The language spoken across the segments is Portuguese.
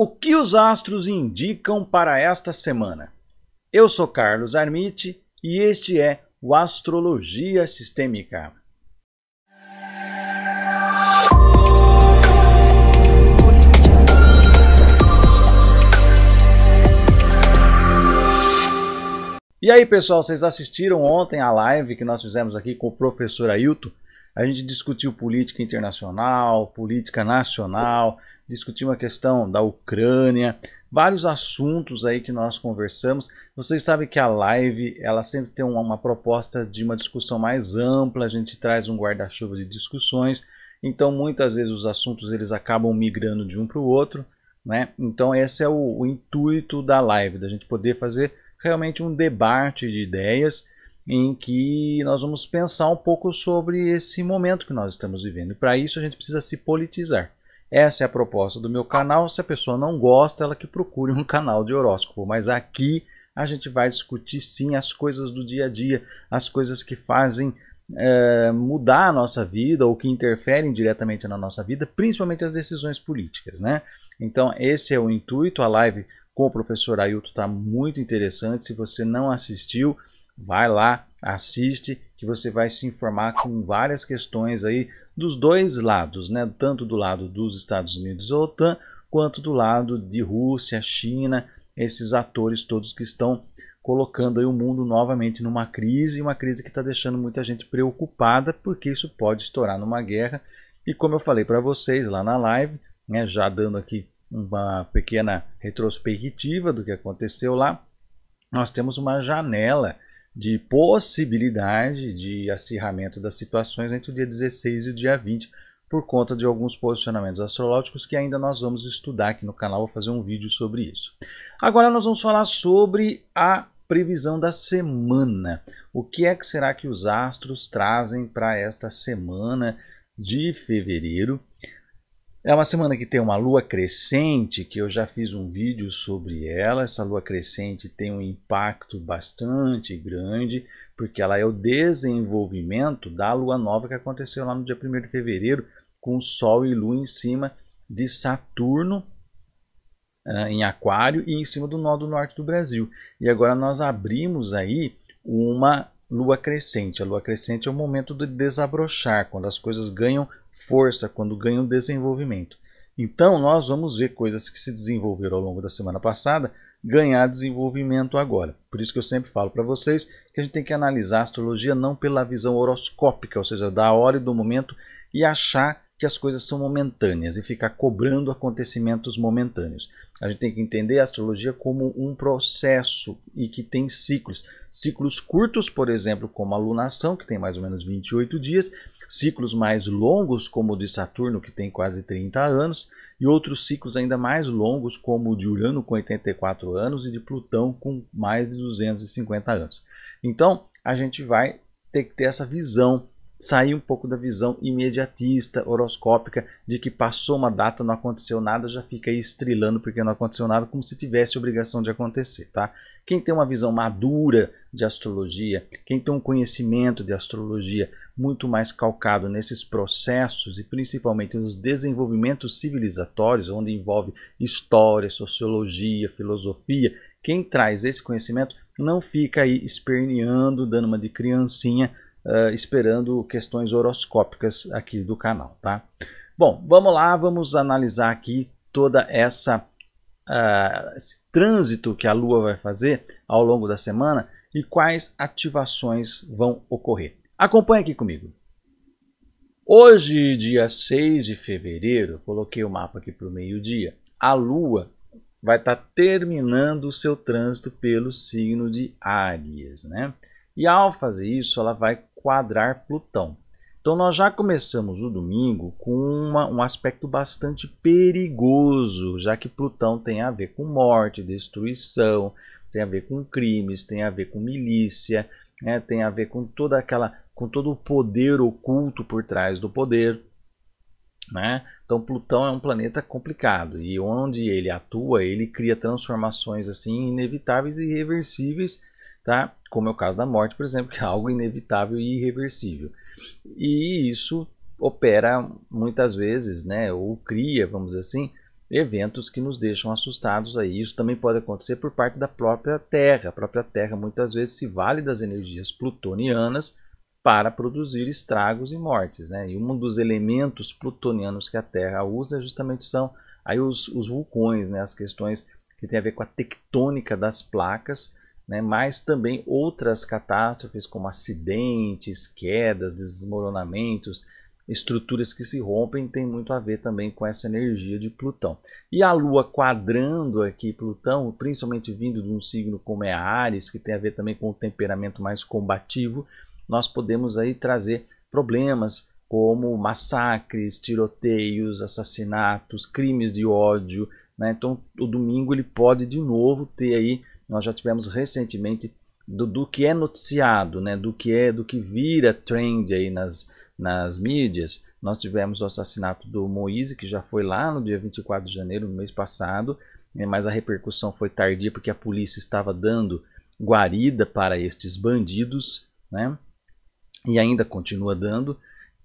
O que os astros indicam para esta semana? Eu sou Carlos Armite e este é o Astrologia Sistêmica. E aí, pessoal, vocês assistiram ontem a live que nós fizemos aqui com o professor Ailton a gente discutiu política internacional, política nacional, discutiu a questão da Ucrânia, vários assuntos aí que nós conversamos. Vocês sabem que a live, ela sempre tem uma, uma proposta de uma discussão mais ampla, a gente traz um guarda-chuva de discussões. Então, muitas vezes os assuntos eles acabam migrando de um para o outro, né? Então, esse é o, o intuito da live, da gente poder fazer realmente um debate de ideias em que nós vamos pensar um pouco sobre esse momento que nós estamos vivendo. Para isso a gente precisa se politizar. Essa é a proposta do meu canal. Se a pessoa não gosta, ela que procure um canal de horóscopo. Mas aqui a gente vai discutir sim as coisas do dia a dia, as coisas que fazem é, mudar a nossa vida ou que interferem diretamente na nossa vida, principalmente as decisões políticas. Né? Então, esse é o intuito. A live com o professor Ailton está muito interessante. Se você não assistiu, Vai lá, assiste, que você vai se informar com várias questões aí dos dois lados, né? Tanto do lado dos Estados Unidos, OTAN, quanto do lado de Rússia, China, esses atores todos que estão colocando aí o mundo novamente numa crise, uma crise que está deixando muita gente preocupada, porque isso pode estourar numa guerra. E como eu falei para vocês lá na live, né, já dando aqui uma pequena retrospectiva do que aconteceu lá, nós temos uma janela de possibilidade de acirramento das situações entre o dia 16 e o dia 20, por conta de alguns posicionamentos astrológicos que ainda nós vamos estudar aqui no canal, vou fazer um vídeo sobre isso. Agora nós vamos falar sobre a previsão da semana. O que é que será que os astros trazem para esta semana de fevereiro? É uma semana que tem uma lua crescente, que eu já fiz um vídeo sobre ela. Essa lua crescente tem um impacto bastante grande, porque ela é o desenvolvimento da lua nova que aconteceu lá no dia 1 de fevereiro, com Sol e Lua em cima de Saturno ah, em Aquário e em cima do nó do norte do Brasil. E agora nós abrimos aí uma lua crescente. A lua crescente é o momento de desabrochar, quando as coisas ganham força, quando ganham desenvolvimento. Então, nós vamos ver coisas que se desenvolveram ao longo da semana passada ganhar desenvolvimento agora. Por isso que eu sempre falo para vocês que a gente tem que analisar a astrologia não pela visão horoscópica, ou seja, da hora e do momento, e achar que as coisas são momentâneas e ficar cobrando acontecimentos momentâneos. A gente tem que entender a astrologia como um processo e que tem ciclos. Ciclos curtos, por exemplo, como a lunação, que tem mais ou menos 28 dias, ciclos mais longos, como o de Saturno, que tem quase 30 anos, e outros ciclos ainda mais longos, como o de Urano, com 84 anos, e de Plutão, com mais de 250 anos. Então, a gente vai ter que ter essa visão sair um pouco da visão imediatista, horoscópica, de que passou uma data, não aconteceu nada, já fica aí estrilando porque não aconteceu nada, como se tivesse obrigação de acontecer, tá? Quem tem uma visão madura de astrologia, quem tem um conhecimento de astrologia muito mais calcado nesses processos e principalmente nos desenvolvimentos civilizatórios, onde envolve história, sociologia, filosofia, quem traz esse conhecimento não fica aí esperneando, dando uma de criancinha uh, esperando questões horoscópicas aqui do canal, tá? Bom, vamos lá, vamos analisar aqui toda essa uh, esse trânsito que a Lua vai fazer ao longo da semana e quais ativações vão ocorrer. Acompanhe aqui comigo. Hoje, dia 6 de fevereiro, coloquei o mapa aqui para o meio-dia. A Lua vai estar tá terminando o seu trânsito pelo signo de Áries, né? E ao fazer isso, ela vai quadrar Plutão. Então nós já começamos o domingo com uma, um aspecto bastante perigoso, já que Plutão tem a ver com morte, destruição, tem a ver com crimes, tem a ver com milícia, né? tem a ver com toda aquela, com todo o poder oculto por trás do poder. Né? Então Plutão é um planeta complicado e onde ele atua, ele cria transformações assim inevitáveis e irreversíveis tá? Como é o caso da morte, por exemplo, que é algo inevitável e irreversível. E isso opera muitas vezes, né, ou cria, vamos dizer assim, eventos que nos deixam assustados aí. Isso também pode acontecer por parte da própria Terra. A própria Terra muitas vezes se vale das energias plutonianas para produzir estragos e mortes. Né? E um dos elementos plutonianos que a Terra usa justamente são aí os, os vulcões, né? as questões que têm a ver com a tectônica das placas né, mas também outras catástrofes como acidentes, quedas, desmoronamentos, estruturas que se rompem, tem muito a ver também com essa energia de Plutão. E a Lua quadrando aqui Plutão, principalmente vindo de um signo como é Ares, que tem a ver também com o temperamento mais combativo, nós podemos aí trazer problemas como massacres, tiroteios, assassinatos, crimes de ódio, né? Então, o domingo ele pode de novo ter aí nós já tivemos recentemente do, do que é noticiado, né? do que é, do que vira trend aí nas, nas mídias. Nós tivemos o assassinato do Moise, que já foi lá no dia 24 de janeiro, no mês passado, né? mas a repercussão foi tardia porque a polícia estava dando guarida para estes bandidos, né? E ainda continua dando.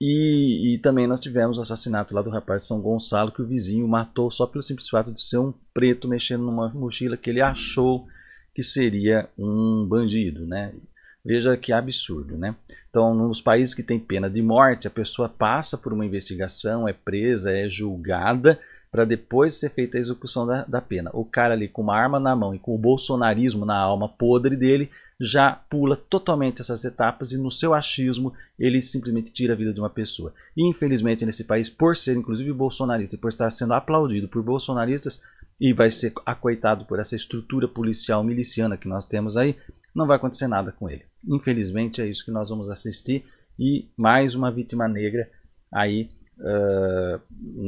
E, e, também nós tivemos o assassinato lá do rapaz de São Gonçalo, que o vizinho matou só pelo simples fato de ser um preto mexendo numa mochila que ele achou que seria um bandido, né? Veja que absurdo, né? Então, nos países que tem pena de morte, a pessoa passa por uma investigação, é presa, é julgada, para depois ser feita a execução da, da pena. O cara ali com uma arma na mão e com o bolsonarismo na alma podre dele já pula totalmente essas etapas e no seu achismo ele simplesmente tira a vida de uma pessoa. E infelizmente nesse país, por ser inclusive bolsonarista e por estar sendo aplaudido por bolsonaristas, e vai ser acoitado por essa estrutura policial miliciana que nós temos aí, não vai acontecer nada com ele. Infelizmente é isso que nós vamos assistir e mais uma vítima negra aí uh,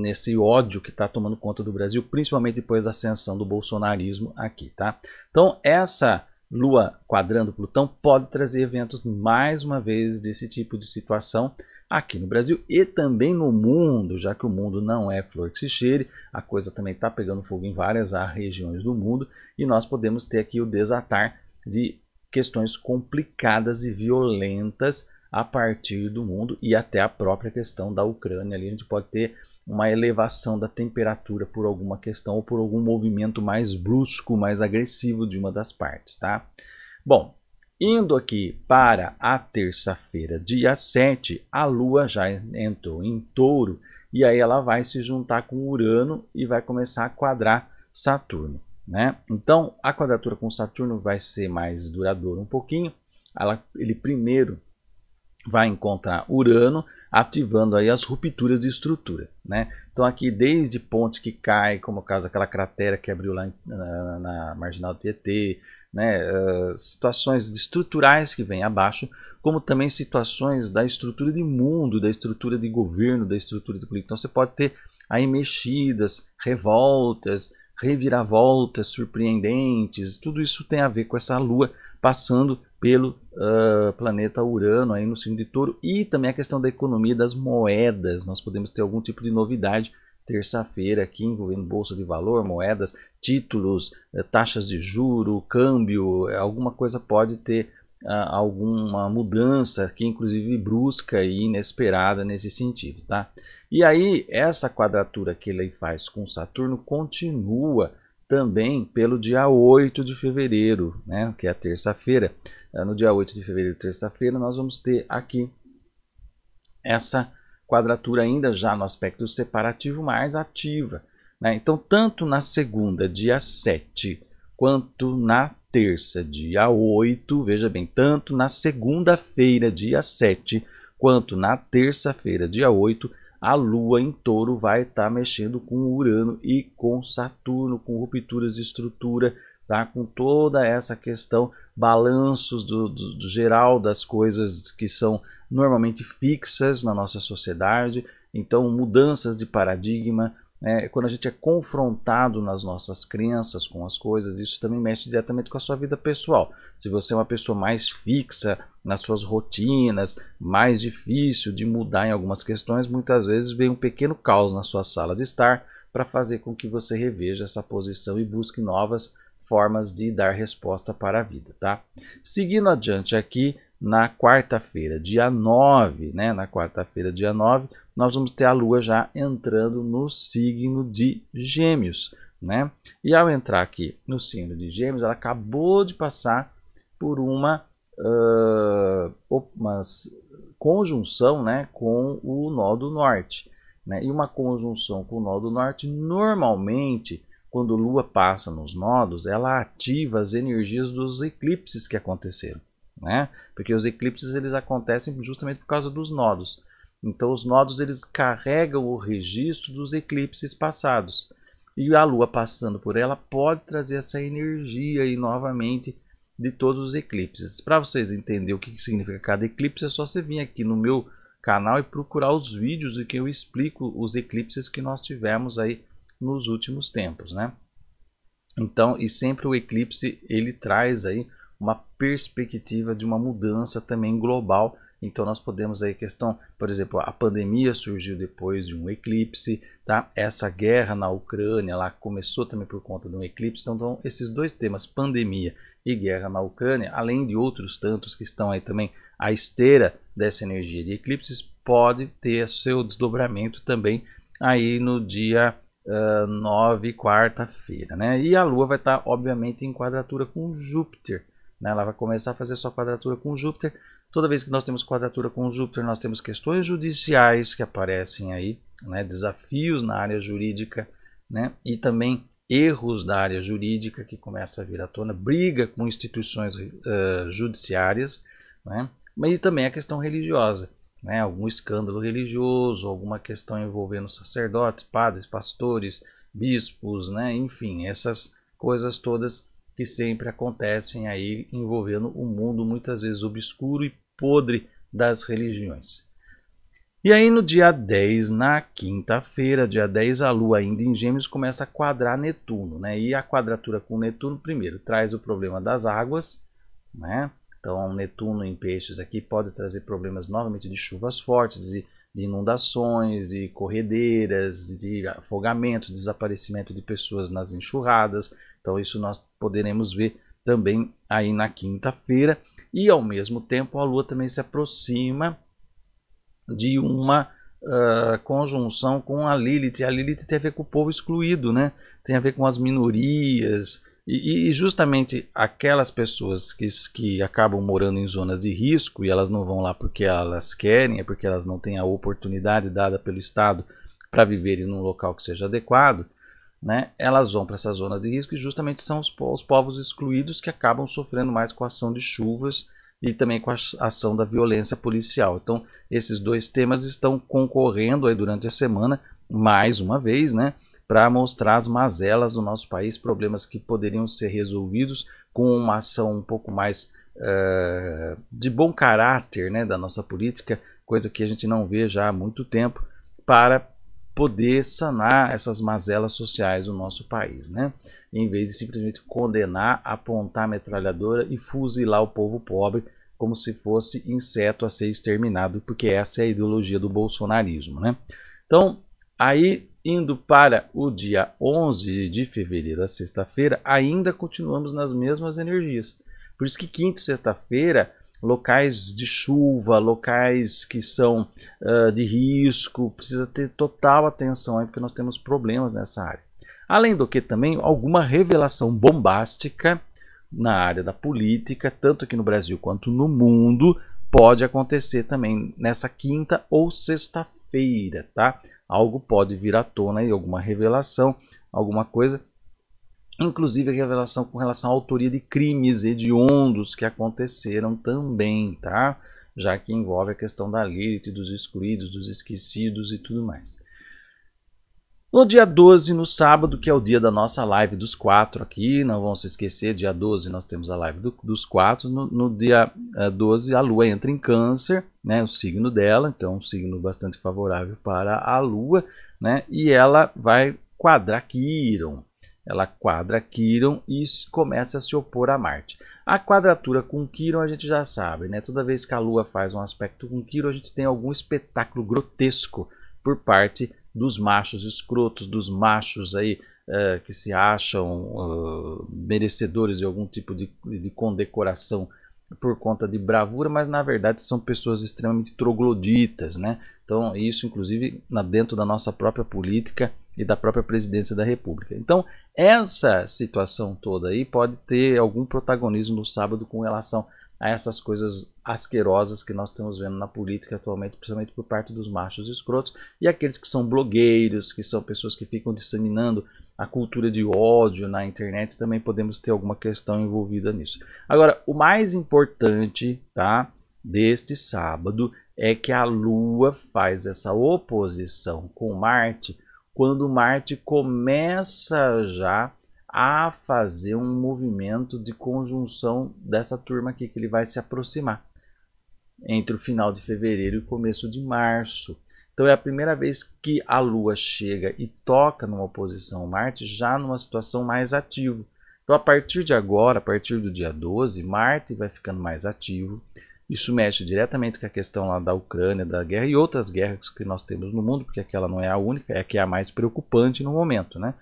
nesse ódio que está tomando conta do Brasil, principalmente depois da ascensão do bolsonarismo aqui, tá? Então essa Lua quadrando Plutão pode trazer eventos mais uma vez desse tipo de situação aqui no Brasil e também no mundo, já que o mundo não é flor que se cheire, a coisa também está pegando fogo em várias regiões do mundo e nós podemos ter aqui o desatar de questões complicadas e violentas a partir do mundo e até a própria questão da Ucrânia ali a gente pode ter uma elevação da temperatura por alguma questão ou por algum movimento mais brusco, mais agressivo de uma das partes, tá? Bom, Indo aqui para a terça-feira, dia 7, a Lua já entrou em touro e aí ela vai se juntar com Urano e vai começar a quadrar Saturno. Né? Então, a quadratura com Saturno vai ser mais duradoura um pouquinho. Ela, ele primeiro vai encontrar Urano, ativando aí as rupturas de estrutura. Né? Então, aqui desde ponte que cai, como o caso daquela cratera que abriu lá na, na marginal Tietê, né, uh, situações estruturais que vêm abaixo, como também situações da estrutura de mundo, da estrutura de governo, da estrutura de política. Então você pode ter aí mexidas, revoltas, reviravoltas surpreendentes, tudo isso tem a ver com essa lua passando pelo uh, planeta Urano aí no signo de Touro e também a questão da economia das moedas. Nós podemos ter algum tipo de novidade terça-feira aqui, envolvendo bolsa de valor, moedas, títulos, eh, taxas de juro, câmbio, eh, alguma coisa pode ter ah, alguma mudança que inclusive brusca e inesperada nesse sentido, tá? E aí essa quadratura que ele faz com Saturno continua também pelo dia 8 de fevereiro, né, que é a terça-feira. Ah, no dia 8 de fevereiro, terça-feira, nós vamos ter aqui essa quadratura ainda já no aspecto separativo, mais ativa. Né? Então, tanto na segunda, dia 7, quanto na terça, dia 8, veja bem, tanto na segunda-feira, dia 7, quanto na terça-feira, dia 8, a Lua em touro vai estar tá mexendo com Urano e com Saturno, com rupturas de estrutura, tá? com toda essa questão, balanços do, do, do geral das coisas que são normalmente fixas na nossa sociedade, então mudanças de paradigma, né? quando a gente é confrontado nas nossas crenças com as coisas, isso também mexe diretamente com a sua vida pessoal. Se você é uma pessoa mais fixa nas suas rotinas, mais difícil de mudar em algumas questões, muitas vezes vem um pequeno caos na sua sala de estar para fazer com que você reveja essa posição e busque novas formas de dar resposta para a vida, tá? Seguindo adiante aqui, na quarta-feira, dia 9, né? Na quarta-feira, dia 9, nós vamos ter a Lua já entrando no signo de Gêmeos, né? E ao entrar aqui no signo de Gêmeos, ela acabou de passar por uma, uh, uma conjunção, né? Com o nó do norte, né? E uma conjunção com o nó do norte, normalmente, quando a Lua passa nos nodos, ela ativa as energias dos eclipses que aconteceram né? Porque os eclipses eles acontecem justamente por causa dos nodos. Então os nodos eles carregam o registro dos eclipses passados. E a lua passando por ela pode trazer essa energia e novamente de todos os eclipses. Para vocês entenderem o que significa cada eclipse, é só você vir aqui no meu canal e procurar os vídeos em que eu explico os eclipses que nós tivemos aí nos últimos tempos, né? Então, e sempre o eclipse ele traz aí uma perspectiva de uma mudança também global. Então nós podemos aí questão, por exemplo, a pandemia surgiu depois de um eclipse, tá? Essa guerra na Ucrânia lá começou também por conta de um eclipse. Então, esses dois temas, pandemia e guerra na Ucrânia, além de outros tantos que estão aí também a esteira dessa energia de eclipses, pode ter seu desdobramento também aí no dia uh, 9, quarta-feira, né? E a Lua vai estar obviamente em quadratura com Júpiter né? Ela vai começar a fazer sua quadratura com Júpiter. Toda vez que nós temos quadratura com Júpiter, nós temos questões judiciais que aparecem aí, né? desafios na área jurídica né? e também erros da área jurídica que começa a vir à tona, briga com instituições uh, judiciárias, né? mas também a questão religiosa. Né, algum escândalo religioso, alguma questão envolvendo sacerdotes, padres, pastores, bispos, né, enfim, essas coisas todas que sempre acontecem aí envolvendo o um mundo muitas vezes obscuro e podre das religiões. E aí no dia 10, na quinta-feira, dia 10, a Lua ainda em Gêmeos começa a quadrar Netuno, né? E a quadratura com Netuno primeiro traz o problema das águas, né? Então, Netuno em Peixes aqui pode trazer problemas novamente de chuvas fortes, de, de inundações, de corredeiras, de afogamento, desaparecimento de pessoas nas enxurradas, então isso nós poderemos ver também aí na quinta-feira. E ao mesmo tempo a Lua também se aproxima de uma uh, conjunção com a Lilith. E a Lilith tem a ver com o povo excluído, né? tem a ver com as minorias. E, e justamente aquelas pessoas que, que acabam morando em zonas de risco e elas não vão lá porque elas querem, é porque elas não têm a oportunidade dada pelo Estado para viverem num local que seja adequado, né, elas vão para essas zonas de risco e justamente são os, os povos excluídos que acabam sofrendo mais com a ação de chuvas e também com a ação da violência policial. Então, esses dois temas estão concorrendo aí durante a semana, mais uma vez, né, para mostrar as mazelas do nosso país, problemas que poderiam ser resolvidos com uma ação um pouco mais uh, de bom caráter né, da nossa política, coisa que a gente não vê já há muito tempo, para poder sanar essas mazelas sociais do nosso país, né? Em vez de simplesmente condenar, apontar a metralhadora e fuzilar o povo pobre como se fosse inseto a ser exterminado, porque essa é a ideologia do bolsonarismo, né? Então, aí indo para o dia 11 de fevereiro, a sexta-feira, ainda continuamos nas mesmas energias. Por isso que quinta e sexta-feira locais de chuva, locais que são uh, de risco, precisa ter total atenção aí, porque nós temos problemas nessa área. Além do que também alguma revelação bombástica na área da política, tanto aqui no Brasil quanto no mundo, pode acontecer também nessa quinta ou sexta-feira, tá? Algo pode vir à tona aí, alguma revelação, alguma coisa inclusive a revelação com relação à autoria de crimes hediondos que aconteceram também, tá? Já que envolve a questão da Lilith, dos excluídos, dos esquecidos e tudo mais. No dia 12, no sábado, que é o dia da nossa live dos quatro aqui, não vão se esquecer, dia 12 nós temos a live do, dos quatro. No, no, dia 12, eh, a lua entra em câncer, né, o signo dela, então um signo bastante favorável para a lua, né, e ela vai quadrar Quiron, ela quadra Quiron e começa a se opor a Marte. A quadratura com Quiron a gente já sabe, né? Toda vez que a Lua faz um aspecto com Quiron, a gente tem algum espetáculo grotesco por parte dos machos escrotos, dos machos aí uh, que se acham uh, merecedores de algum tipo de, de condecoração por conta de bravura, mas na verdade são pessoas extremamente trogloditas, né? Então isso, inclusive, na, dentro da nossa própria política, e da própria presidência da República. Então, essa situação toda aí pode ter algum protagonismo no sábado com relação a essas coisas asquerosas que nós estamos vendo na política atualmente, principalmente por parte dos machos escrotos e aqueles que são blogueiros, que são pessoas que ficam disseminando a cultura de ódio na internet, também podemos ter alguma questão envolvida nisso. Agora, o mais importante, tá, deste sábado é que a lua faz essa oposição com Marte quando Marte começa já a fazer um movimento de conjunção dessa turma aqui, que ele vai se aproximar entre o final de fevereiro e começo de março. Então é a primeira vez que a Lua chega e toca numa oposição Marte já numa situação mais ativa. Então a partir de agora, a partir do dia 12, Marte vai ficando mais ativo, isso mexe diretamente com a questão lá da Ucrânia, da guerra e outras guerras que nós temos no mundo, porque aquela não é a única, é a que é a mais preocupante no momento, né?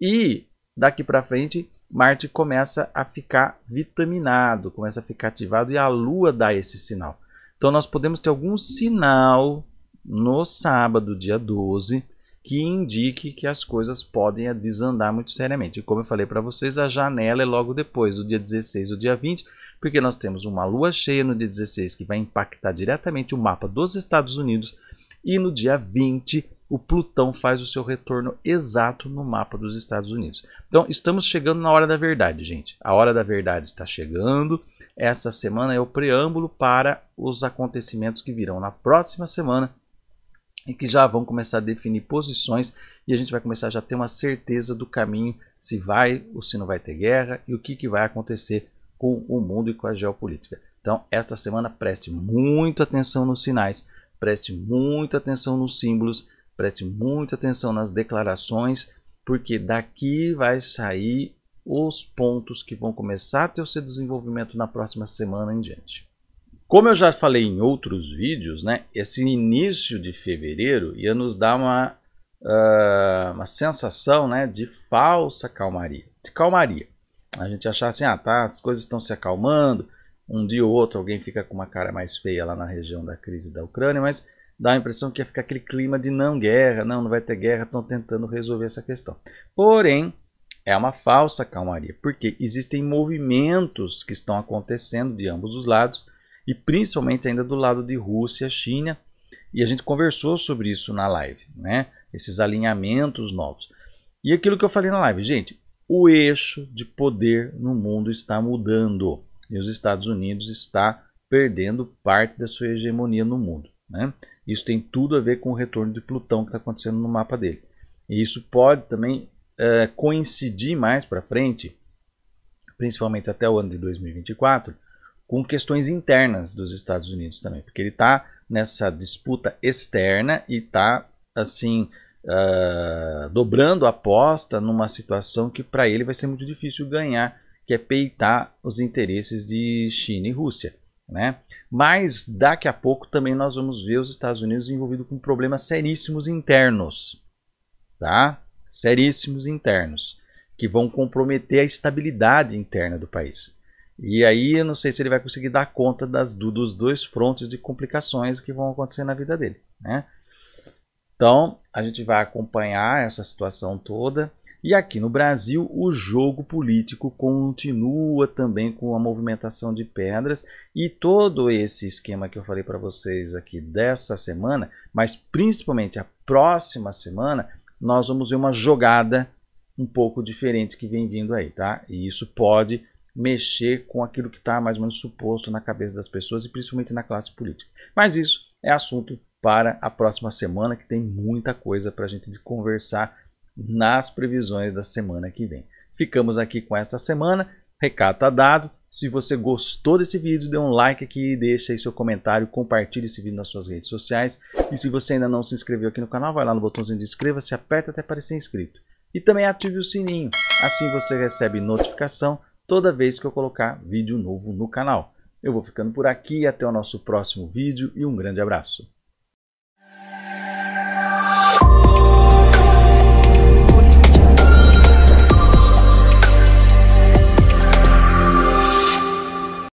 E daqui para frente, Marte começa a ficar vitaminado, começa a ficar ativado e a Lua dá esse sinal. Então nós podemos ter algum sinal no sábado, dia 12, que indique que as coisas podem desandar muito seriamente. E como eu falei para vocês, a janela é logo depois, o dia 16, o dia 20, porque nós temos uma lua cheia no dia 16 que vai impactar diretamente o mapa dos Estados Unidos e no dia 20 o Plutão faz o seu retorno exato no mapa dos Estados Unidos. Então, estamos chegando na hora da verdade, gente. A hora da verdade está chegando. Essa semana é o preâmbulo para os acontecimentos que virão na próxima semana e que já vão começar a definir posições e a gente vai começar a já ter uma certeza do caminho, se vai ou se não vai ter guerra e o que, que vai acontecer com o mundo e com a geopolítica. Então, esta semana preste muita atenção nos sinais, preste muita atenção nos símbolos, preste muita atenção nas declarações, porque daqui vai sair os pontos que vão começar a ter o seu desenvolvimento na próxima semana em diante. Como eu já falei em outros vídeos, né, esse início de fevereiro ia nos dar uma, uh, uma sensação né, de falsa calmaria, de calmaria a gente achar assim, ah tá, as coisas estão se acalmando, um dia ou outro alguém fica com uma cara mais feia lá na região da crise da Ucrânia, mas dá a impressão que ia ficar aquele clima de não guerra, não, não vai ter guerra, estão tentando resolver essa questão. Porém, é uma falsa calmaria, porque existem movimentos que estão acontecendo de ambos os lados, e principalmente ainda do lado de Rússia, China, e a gente conversou sobre isso na live, né? Esses alinhamentos novos. E aquilo que eu falei na live, gente, o eixo de poder no mundo está mudando e os Estados Unidos está perdendo parte da sua hegemonia no mundo. Né? Isso tem tudo a ver com o retorno de Plutão que está acontecendo no mapa dele. E isso pode também eh, coincidir mais para frente, principalmente até o ano de 2024, com questões internas dos Estados Unidos também, porque ele está nessa disputa externa e está assim uh, dobrando a aposta numa situação que para ele vai ser muito difícil ganhar, que é peitar os interesses de China e Rússia. Né? Mas daqui a pouco também nós vamos ver os Estados Unidos envolvidos com problemas seríssimos internos, tá? Seríssimos internos que vão comprometer a estabilidade interna do país. E aí eu não sei se ele vai conseguir dar conta das, do, dos dois frontes de complicações que vão acontecer na vida dele, né? Então, a gente vai acompanhar essa situação toda. E aqui no Brasil, o jogo político continua também com a movimentação de pedras e todo esse esquema que eu falei para vocês aqui dessa semana, mas principalmente a próxima semana, nós vamos ver uma jogada um pouco diferente que vem vindo aí, tá? E isso pode mexer com aquilo que está mais ou menos suposto na cabeça das pessoas e principalmente na classe política. Mas isso é assunto para a próxima semana, que tem muita coisa para a gente conversar nas previsões da semana que vem. Ficamos aqui com esta semana. Recado tá dado. Se você gostou desse vídeo, dê um like aqui, deixe aí seu comentário, compartilhe esse vídeo nas suas redes sociais. E se você ainda não se inscreveu aqui no canal, vai lá no botãozinho de inscreva-se, aperta até parecer inscrito. E também ative o sininho, assim você recebe notificação toda vez que eu colocar vídeo novo no canal. Eu vou ficando por aqui, até o nosso próximo vídeo e um grande abraço.